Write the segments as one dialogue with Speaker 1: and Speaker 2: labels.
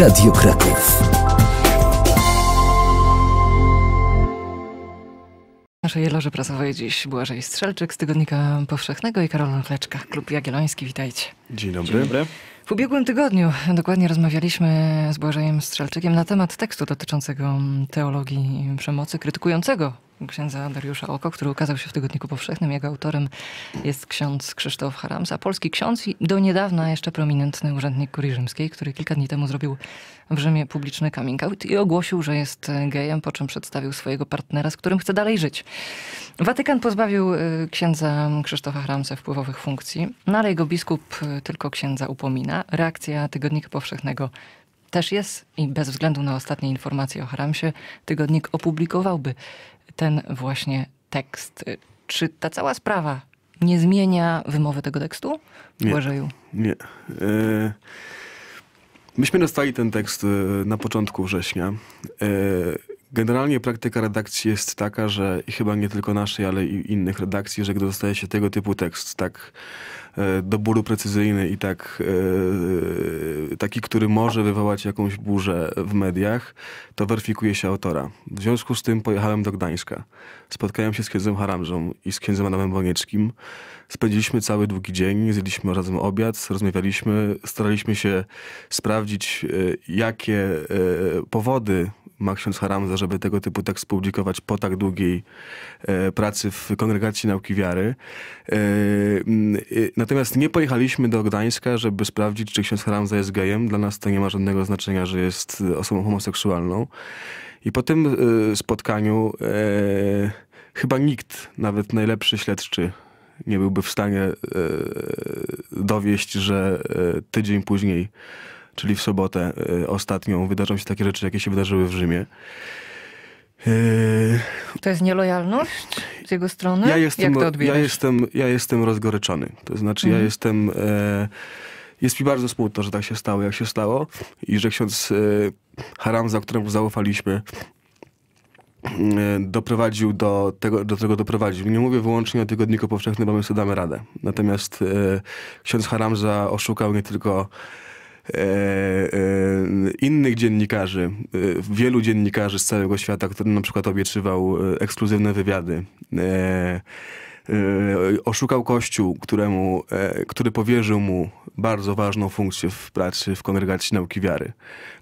Speaker 1: Radio Kraków.
Speaker 2: naszej jeloże prasowej dziś Błażej Strzelczyk z Tygodnika Powszechnego i Karol Kleczka, Klub Jagielloński. Witajcie.
Speaker 1: Dzień dobry. Dzień dobry.
Speaker 2: W ubiegłym tygodniu dokładnie rozmawialiśmy z Błażejem Strzelczykiem na temat tekstu dotyczącego teologii przemocy, krytykującego księdza Dariusza Oko, który ukazał się w Tygodniku Powszechnym. Jego autorem jest ksiądz Krzysztof Haramsa, polski ksiądz i do niedawna jeszcze prominentny urzędnik kurii rzymskiej, który kilka dni temu zrobił w Rzymie publiczny coming out i ogłosił, że jest e, gejem, po czym przedstawił swojego partnera, z którym chce dalej żyć. Watykan pozbawił e, księdza Krzysztofa Haramsa wpływowych funkcji, no ale jego biskup e, tylko księdza upomina. Reakcja Tygodnika Powszechnego też jest i bez względu na ostatnie informacje o Haramsie, tygodnik opublikowałby ten właśnie tekst. Czy ta cała sprawa nie zmienia wymowy tego tekstu,
Speaker 1: Błażeju? Nie. E, myśmy dostali ten tekst e, na początku września. E, generalnie praktyka redakcji jest taka, że i chyba nie tylko naszej, ale i innych redakcji, że gdy dostaje się tego typu tekst, tak E, do bólu precyzyjny i tak, e, taki, który może wywołać jakąś burzę w mediach, to weryfikuje się autora. W związku z tym pojechałem do Gdańska. Spotkałem się z księdzem Haramżą i z księdzem Adamem Bonieczkim. Spędziliśmy cały długi dzień, zjedliśmy razem obiad, rozmawialiśmy, staraliśmy się sprawdzić, e, jakie powody ma ksiądz Haramza, żeby tego typu tekst publikować po tak długiej pracy w Kongregacji Nauki Wiary. Natomiast nie pojechaliśmy do Gdańska, żeby sprawdzić, czy ksiądz Haramza jest gejem. Dla nas to nie ma żadnego znaczenia, że jest e, osobą homoseksualną. I po tym y, spotkaniu y, chyba nikt, nawet najlepszy śledczy, nie byłby w stanie y, dowieść, że tydzień później, czyli w sobotę ostatnią, wydarzą się takie rzeczy, jakie się wydarzyły w Rzymie.
Speaker 2: To jest nielojalność? z jego strony? Ja jestem, Jak to ja
Speaker 1: jestem, ja jestem rozgoryczony. To znaczy, mhm. ja jestem... E, jest mi bardzo smutno, że tak się stało, jak się stało i że ksiądz e, Haramza, któremu zaufaliśmy, e, doprowadził do tego, do tego doprowadził. Nie mówię wyłącznie o tygodniku powszechnym, bo my sobie damy radę. Natomiast e, ksiądz Haramza oszukał nie tylko E, e, innych dziennikarzy, e, wielu dziennikarzy z całego świata, który na przykład obiecywał ekskluzywne wywiady. Oszukał Kościół, któremu, który powierzył mu bardzo ważną funkcję w pracy w kongregacji nauki wiary.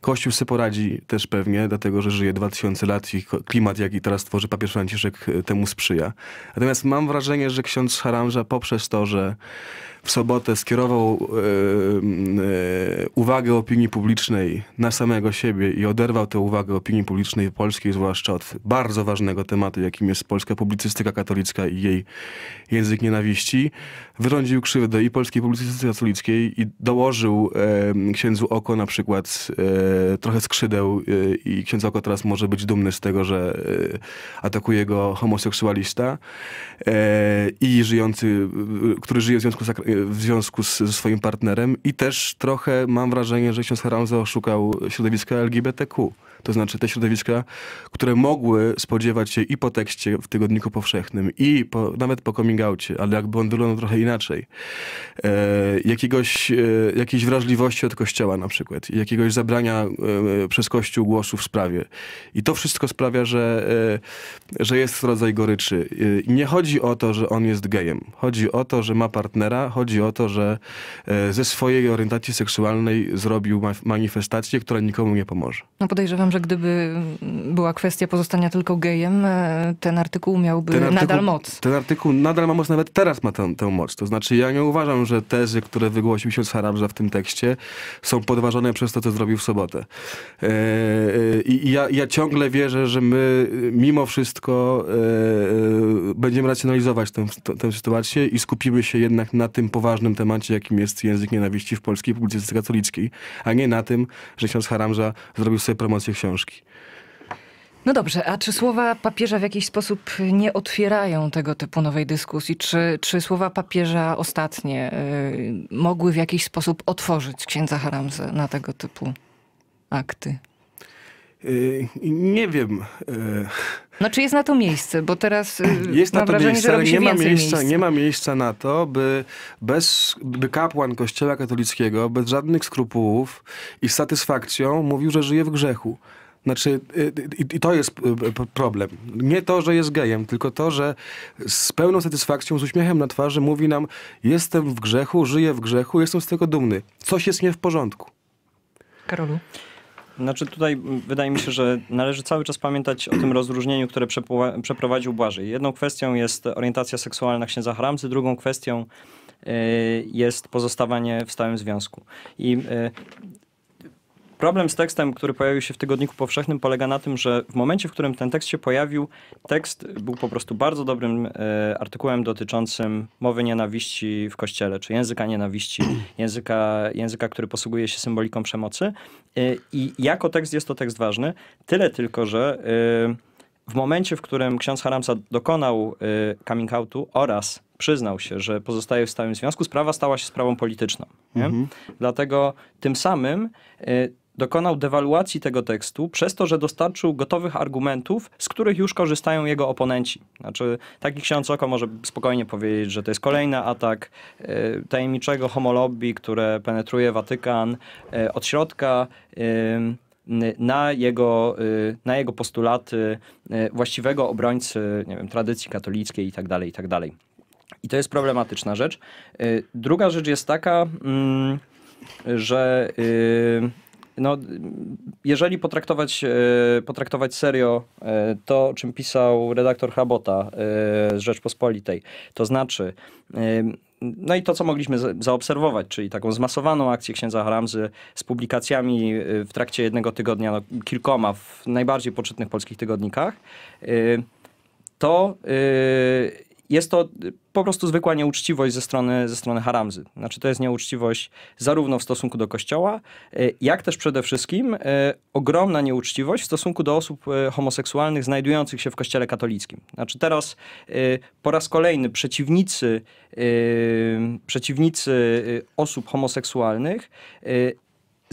Speaker 1: Kościół sobie poradzi też pewnie, dlatego że żyje 2000 lat i klimat, jaki teraz tworzy papież Franciszek, temu sprzyja. Natomiast mam wrażenie, że ksiądz Haramża poprzez to, że w sobotę skierował e, e, uwagę opinii publicznej na samego siebie i oderwał tę uwagę opinii publicznej polskiej, zwłaszcza od bardzo ważnego tematu, jakim jest polska publicystyka katolicka i jej język nienawiści, wyrządził krzywdę i polskiej publicystyce katolickiej i dołożył e, księdzu Oko na przykład e, trochę skrzydeł e, i ksiądz Oko teraz może być dumny z tego, że e, atakuje go homoseksualista i żyjący, który żyje w związku sakra Y, w związku z, ze swoim partnerem i też trochę mam wrażenie, że ksiądz Haramza oszukał środowiska LGBTQ. To znaczy te środowiska, które mogły spodziewać się i po tekście w Tygodniku Powszechnym, i po, nawet po coming outcie, ale jakby on wyglądał trochę inaczej. E, jakiegoś, e, jakiejś wrażliwości od Kościoła na przykład, jakiegoś zabrania e, przez Kościół głosu w sprawie. I to wszystko sprawia, że, e, że jest rodzaj goryczy. E, nie chodzi o to, że on jest gejem. Chodzi o to, że ma partnera, chodzi o to, że e, ze swojej orientacji seksualnej zrobił manifestację, która nikomu nie pomoże.
Speaker 2: No podejrzewam, że gdyby była kwestia pozostania tylko gejem, e, ten artykuł miałby ten artykuł, nadal moc.
Speaker 1: Ten artykuł nadal ma moc, nawet teraz ma tę, tę moc. To znaczy ja nie uważam, że tezy, które wygłosił się Sarabza w tym tekście są podważone przez to, co zrobił w sobotę. E, I ja, ja ciągle wierzę, że my mimo wszystko będziemy racjonalizować tę, tę sytuację i skupimy się jednak na tym, poważnym temacie, jakim jest język nienawiści w polskiej publicystyce katolickiej, a nie na tym, że ksiądz Haramża zrobił sobie promocję książki.
Speaker 2: No dobrze, a czy słowa papieża w jakiś sposób nie otwierają tego typu nowej dyskusji? Czy, czy słowa papieża ostatnie y, mogły w jakiś sposób otworzyć księdza Haramze na tego typu akty?
Speaker 1: Y, nie wiem. Y,
Speaker 2: no czy jest na to miejsce? Bo teraz y, jest na to wrażenie, miejsce, ale nie ma miejsca,
Speaker 1: nie ma miejsca na to, by, bez, by kapłan kościoła katolickiego bez żadnych skrupułów i z satysfakcją mówił, że żyje w grzechu. Znaczy, i, to jest problem. Nie to, że jest gejem, tylko to, że z pełną satysfakcją, z uśmiechem na twarzy mówi nam: Jestem w grzechu, żyję w grzechu, jestem z tego dumny. Coś jest nie w porządku. Karolu.
Speaker 3: Znaczy tutaj mm, wydaje mi się, że należy cały czas pamiętać o tym rozróżnieniu, które przeprowadził Błażej. Jedną kwestią jest orientacja seksualna księdza Haramcy, drugą kwestią y, jest pozostawanie w stałym związku. I y, Problem z tekstem, który pojawił się w Tygodniku Powszechnym, polega na tym, że w momencie, w którym ten tekst się pojawił, tekst był po prostu bardzo dobrym e, artykułem dotyczącym mowy nienawiści w kościele, czy języka nienawiści, języka, języka który posługuje się symboliką przemocy. E, I jako tekst jest to tekst ważny, tyle tylko, że e, w momencie, w którym ksiądz Haramsa dokonał e, coming outu oraz przyznał się, że pozostaje w stałym związku, sprawa stała się sprawą polityczną. Mhm. Dlatego tym samym e, dokonał dewaluacji tego tekstu przez to, że dostarczył gotowych argumentów, z których już korzystają jego oponenci. Znaczy, taki ksiądz Oko może spokojnie powiedzieć, że to jest kolejny atak y, tajemniczego homolobby, które penetruje Watykan y, od środka. Y, na jego, na jego postulaty właściwego obrońcy nie wiem, tradycji katolickiej tak, tak dalej. I to jest problematyczna rzecz. Druga rzecz jest taka, mm, że no, jeżeli potraktować, e, potraktować serio e, to, czym pisał redaktor Chabota e, z Rzeczpospolitej, to znaczy no i to, co mogliśmy zaobserwować, czyli taką zmasowaną akcję księdza Haramzy z publikacjami w trakcie jednego tygodnia, no, kilkoma w najbardziej poczytnych polskich tygodnikach, to jest to po prostu zwykła nieuczciwość ze strony, ze strony Haramzy. Znaczy to jest nieuczciwość zarówno w stosunku do Kościoła, e, jak też przede wszystkim e, ogromna nieuczciwość w stosunku do osób e, homoseksualnych znajdujących się w Kościele katolickim. Znaczy teraz po raz kolejny przeciwnicy, przeciwnicy osób homoseksualnych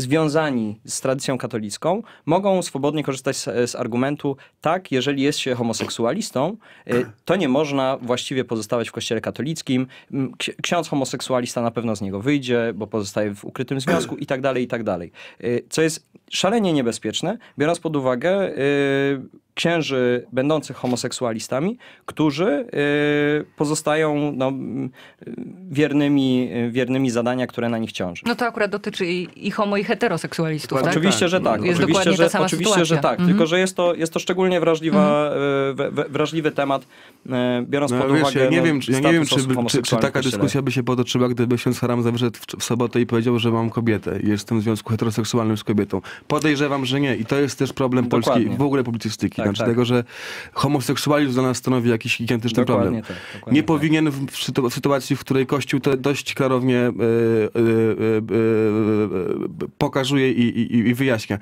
Speaker 3: związani z tradycją katolicką mogą swobodnie korzystać z, z argumentu tak, jeżeli jest się homoseksualistą, y, to nie można właściwie pozostawać w kościele katolickim. Mm, ksiądz homoseksualista na pewno z niego wyjdzie, bo pozostaje w ukrytym związku i tak dalej, i tak dalej. Y, co jest szalenie niebezpieczne, biorąc pod uwagę y, księży będących homoseksualistami, którzy y, pozostają no, y, wiernymi, y, wiernymi zadania, które na nich ciąży.
Speaker 2: No to akurat dotyczy i, i homo, i heteroseksualistów, tak? tak? Oczywiście, że tak. Jest oczywiście, że, oczywiście sytuacja. że tak. Mhm. Tylko,
Speaker 3: że jest to, jest to szczególnie wrażliwa, mhm. wrażliwy temat, biorąc no, pod wiesz, uwagę... Ja nie no, wiem, czy, ja nie wiem czy, czy, czy, taka dyskusja
Speaker 1: by się potoczyła, gdyby się Haram zawrzeć w, w sobotę i powiedział, że mam kobietę i jestem w związku heteroseksualnym z kobietą. Podejrzewam, że nie. I to jest też problem Dokładnie. polskiej w ogóle publicystyki. Tak, znaczy tak. tego, że homoseksualizm dla nas stanowi jakiś gigantyczny dokładnie problem. Tak, nie tak. powinien w, w, sytuacji, w której Kościół to dość klarownie y, y, y, pokazuje i, i, i, wyjaśnia.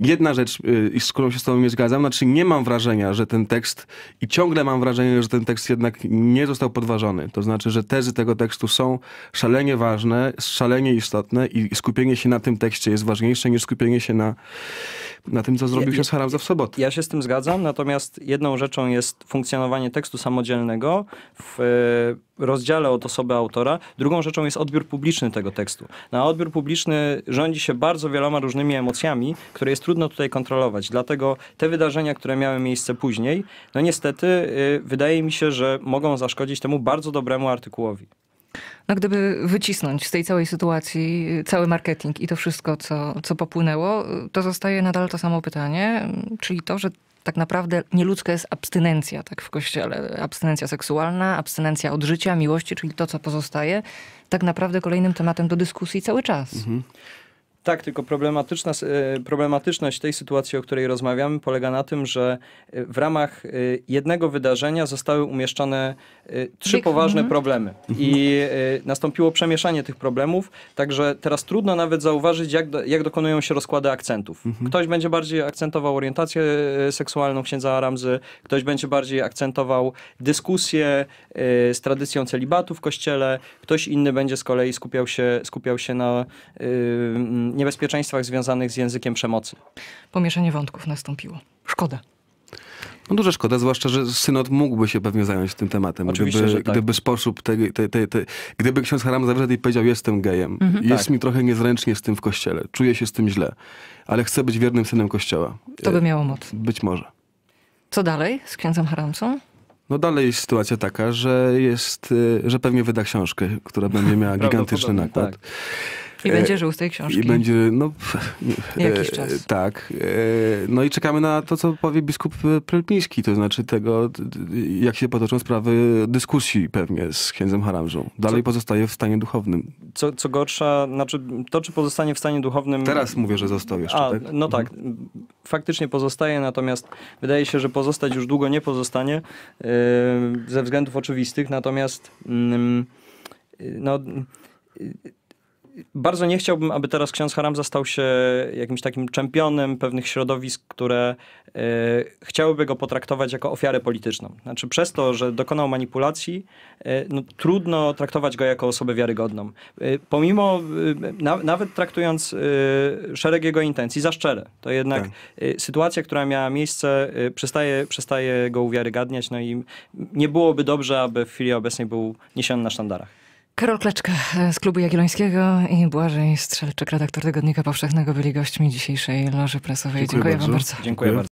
Speaker 1: Jedna rzecz, e, z którą się z tobą nie zgadzam, znaczy nie mam wrażenia, że ten tekst i ciągle mam wrażenie, że ten tekst jednak nie został podważony. To znaczy, że tezy tego tekstu są szalenie ważne, szalenie istotne i skupienie się na tym tekście jest ważniejsze niż skupienie się na, na tym, co zrobił ja, się z Haramza w
Speaker 3: sobotę. Ja się z tym zgadzam zgadzam, natomiast jedną rzeczą jest funkcjonowanie tekstu samodzielnego w e, rozdziale od osoby autora, drugą rzeczą jest odbiór publiczny tego tekstu. Na odbiór publiczny rządzi się bardzo wieloma różnymi emocjami, które jest trudno tutaj kontrolować. Dlatego te wydarzenia, które miały miejsce później, no niestety e, wydaje mi się, że mogą zaszkodzić temu bardzo dobremu artykułowi.
Speaker 2: No gdyby wycisnąć z tej całej sytuacji e, cały marketing i to wszystko, co, co popłynęło, to zostaje nadal to samo pytanie, czyli to, że tak naprawdę nieludzka jest abstynencja tak w kościele. Abstynencja seksualna, abstynencja od życia, miłości, czyli to, co pozostaje, tak naprawdę kolejnym tematem do dyskusji cały czas.
Speaker 1: Mhm.
Speaker 3: Tak, tylko problematyczna, e, problematyczność tej sytuacji, o której rozmawiamy, polega na tym, że e, w ramach e, jednego wydarzenia zostały umieszczone trzy poważne mhm. problemy i nastąpiło przemieszanie tych problemów, także teraz trudno nawet zauważyć, jak, jak dokonują się rozkłady akcentów. Mhm. Ktoś będzie bardziej akcentował orientację seksualną księdza Aramzy, ktoś będzie bardziej akcentował dyskusję z tradycją celibatu w kościele, ktoś inny będzie z kolei skupiał się, skupiał się na niebezpieczeństwach związanych z językiem przemocy.
Speaker 2: Pomieszanie wątków nastąpiło.
Speaker 3: Szkoda.
Speaker 1: No duża szkoda, zwłaszcza, że synod mógłby się pewnie zająć tym tematem. Oczywiście, gdyby, tak. gdyby sposób, te, te, te, gdyby ksiądz Haram zawrzedł i powiedział, jestem gejem, mhm, jest tak. mi trochę niezręcznie z tym w kościele, czuję się z tym źle, ale chcę być wiernym synem kościoła. To by miało moc. Być może.
Speaker 2: Co dalej z księdzem Haramcą?
Speaker 1: No dalej jest sytuacja taka, że jest, y, że pewnie wyda książkę, która będzie miała gigantyczny nakład. Tak. I e, będzie żył z tej książki. I będzie, no... Jakiś e, czas. Tak. E, no i czekamy na to, co powie biskup Prelpiński, to znaczy tego, jak się potoczą sprawy dyskusji pewnie z księdzem Haramżą. Dalej co? pozostaje w stanie duchownym.
Speaker 3: Co, co gorsza, znaczy to, czy pozostanie w stanie duchownym... Teraz mówię, że
Speaker 1: został jeszcze, A, tak?
Speaker 3: No tak. Mhm. Faktycznie pozostaje, natomiast wydaje się, że pozostać już długo nie pozostanie ze względów oczywistych, natomiast mm, no bardzo nie chciałbym, aby teraz ksiądz Haramza stał się jakimś takim czempionem pewnych środowisk, które y, chciałyby go potraktować jako ofiarę polityczną. Znaczy przez to, że dokonał manipulacji, e, no, trudno traktować go jako osobę wiarygodną. E, pomimo, na, nawet traktując szereg jego intencji za szczere, to jednak tak. sytuacja, która miała miejsce, przestaje, przestaje go uwiarygadniać, no i nie byłoby dobrze, aby w chwili obecnej był niesiony na sztandarach.
Speaker 2: Karol Kleczka z Klubu Jagiellońskiego i Błażej Strzelczyk, redaktor Tygodnika Powszechnego, byli gośćmi dzisiejszej Loży Prasowej. Dziękuję, Dziękuję bardzo. Wam bardzo. Dziękuję bardzo.